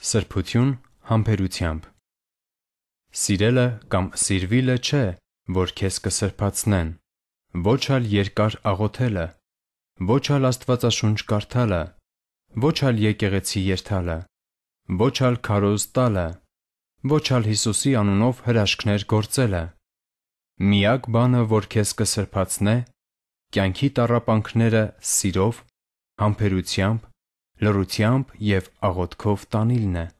Սրբություն համբերությամբ Սիրելը կամ սիրվիլը չէ, որ քեզ կսրբացնեն, ոչ այլ երկար աղոթելը, ոչ այլ Աստվածաշունչ կարդալը, ոչ այլ եկեղեցի երթալը, ոչ այլ քարոզ տալը, ոչ այլ Հիսուսի անունով հրաշքներ գործելը։ Միակ բանը, որ քեզ կսրբացնե, կյանքի տառապանքները սիրով, համբերությամբ, լռությամբ եւ աղոթքով տանիլն է